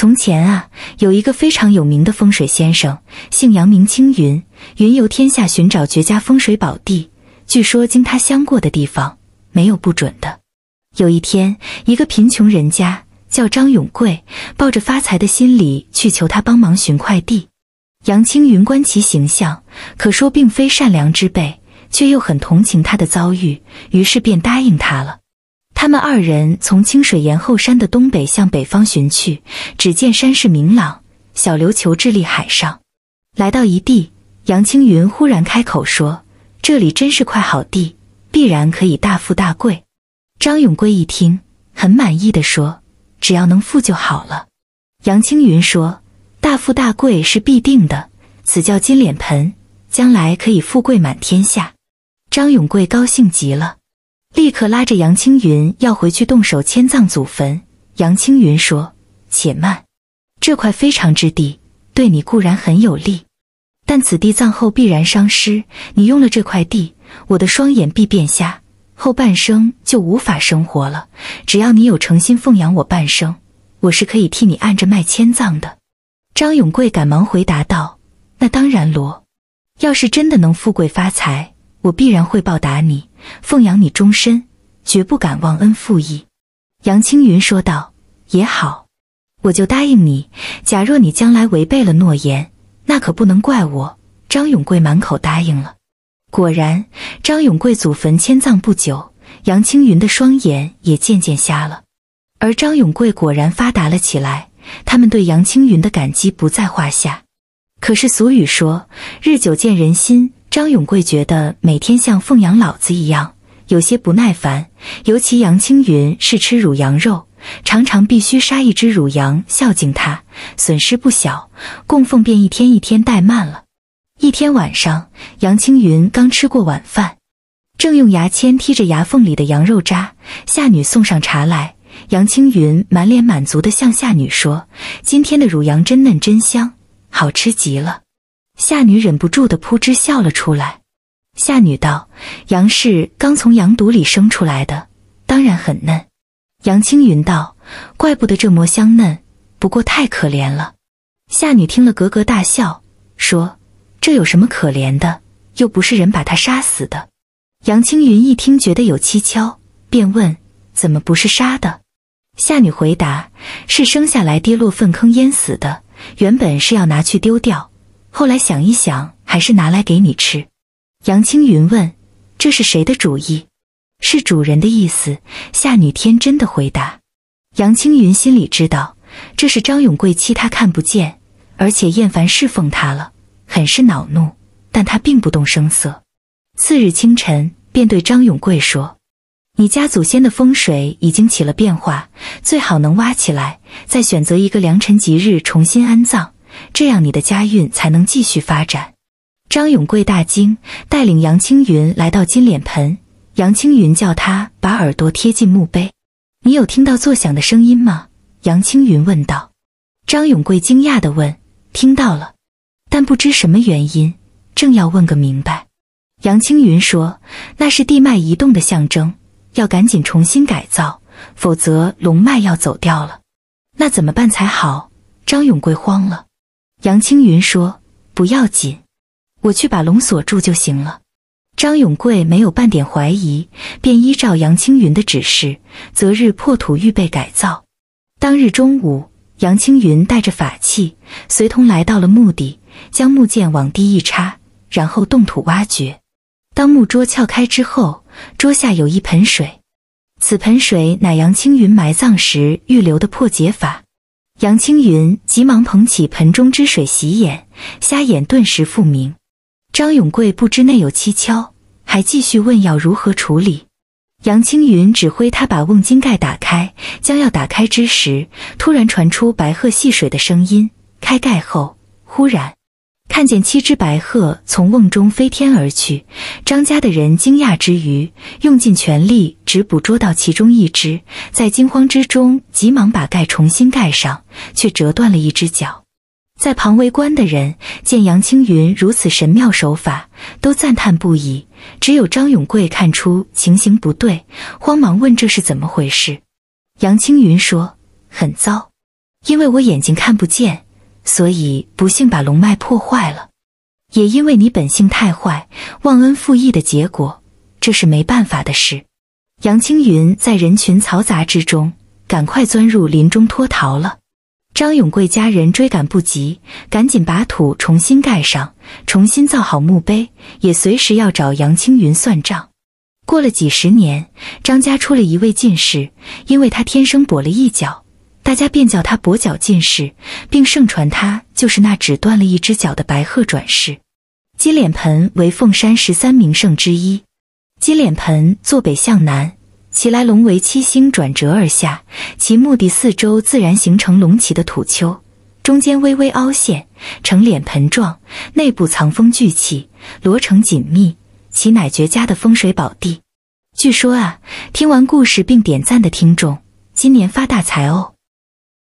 从前啊，有一个非常有名的风水先生，姓杨名青云，云游天下寻找绝佳风水宝地。据说经他相过的地方，没有不准的。有一天，一个贫穷人家叫张永贵，抱着发财的心理去求他帮忙寻块地。杨青云观其形象，可说并非善良之辈，却又很同情他的遭遇，于是便答应他了。他们二人从清水岩后山的东北向北方寻去，只见山势明朗，小琉球智立海上。来到一地，杨青云忽然开口说：“这里真是块好地，必然可以大富大贵。”张永贵一听，很满意的说：“只要能富就好了。”杨青云说：“大富大贵是必定的，此叫金脸盆，将来可以富贵满天下。”张永贵高兴极了。立刻拉着杨青云要回去动手迁葬祖坟。杨青云说：“且慢，这块非常之地对你固然很有利，但此地葬后必然伤尸。你用了这块地，我的双眼必变瞎，后半生就无法生活了。只要你有诚心奉养我半生，我是可以替你按着脉迁葬的。”张永贵赶忙回答道：“那当然，罗，要是真的能富贵发财，我必然会报答你。”奉养你终身，绝不敢忘恩负义。”杨青云说道，“也好，我就答应你。假若你将来违背了诺言，那可不能怪我。”张永贵满口答应了。果然，张永贵祖坟迁葬不久，杨青云的双眼也渐渐瞎了。而张永贵果然发达了起来，他们对杨青云的感激不在话下。可是俗语说，日久见人心。张永贵觉得每天像奉养老子一样，有些不耐烦。尤其杨青云是吃乳羊肉，常常必须杀一只乳羊孝敬他，损失不小，供奉便一天一天怠慢了。一天晚上，杨青云刚吃过晚饭，正用牙签剔着牙缝里的羊肉渣，夏女送上茶来。杨青云满脸满足的向夏女说：“今天的乳羊真嫩，真香。”好吃极了，夏女忍不住的扑哧笑了出来。夏女道：“羊是刚从羊肚里生出来的，当然很嫩。”杨青云道：“怪不得这馍香嫩，不过太可怜了。”夏女听了，咯咯大笑，说：“这有什么可怜的？又不是人把他杀死的。”杨青云一听，觉得有蹊跷，便问：“怎么不是杀的？”夏女回答：“是生下来跌落粪坑淹死的。”原本是要拿去丢掉，后来想一想，还是拿来给你吃。杨青云问：“这是谁的主意？”是主人的意思。夏女天真的回答。杨青云心里知道，这是张永贵欺他看不见，而且厌烦侍奉他了，很是恼怒，但他并不动声色。次日清晨，便对张永贵说。你家祖先的风水已经起了变化，最好能挖起来，再选择一个良辰吉日重新安葬，这样你的家运才能继续发展。张永贵大惊，带领杨青云来到金脸盆。杨青云叫他把耳朵贴近墓碑：“你有听到作响的声音吗？”杨青云问道。张永贵惊讶地问：“听到了，但不知什么原因，正要问个明白。”杨青云说：“那是地脉移动的象征。”要赶紧重新改造，否则龙脉要走掉了。那怎么办才好？张永贵慌了。杨青云说：“不要紧，我去把龙锁住就行了。”张永贵没有半点怀疑，便依照杨青云的指示，择日破土预备改造。当日中午，杨青云带着法器，随同来到了墓地，将木剑往地一插，然后动土挖掘。当木桌撬开之后，桌下有一盆水，此盆水乃杨青云埋葬时预留的破解法。杨青云急忙捧起盆中之水洗眼，瞎眼顿时复明。张永贵不知内有蹊跷，还继续问要如何处理。杨青云指挥他把瓮金盖打开，将要打开之时，突然传出白鹤戏水的声音。开盖后，忽然。看见七只白鹤从瓮中飞天而去，张家的人惊讶之余，用尽全力只捕捉到其中一只，在惊慌之中，急忙把盖重新盖上，却折断了一只脚。在旁围观的人见杨青云如此神妙手法，都赞叹不已。只有张永贵看出情形不对，慌忙问这是怎么回事。杨青云说：“很糟，因为我眼睛看不见。”所以不幸把龙脉破坏了，也因为你本性太坏，忘恩负义的结果，这是没办法的事。杨青云在人群嘈杂之中，赶快钻入林中脱逃了。张永贵家人追赶不及，赶紧把土重新盖上，重新造好墓碑，也随时要找杨青云算账。过了几十年，张家出了一位进士，因为他天生跛了一脚。大家便叫他跛脚进士，并盛传他就是那只断了一只脚的白鹤转世。金脸盆为凤山十三名胜之一。金脸盆坐北向南，其来龙为七星转折而下，其墓地四周自然形成龙起的土丘，中间微微凹陷，呈脸盆状，内部藏风聚气，罗成紧密，其乃绝佳的风水宝地。据说啊，听完故事并点赞的听众，今年发大财哦。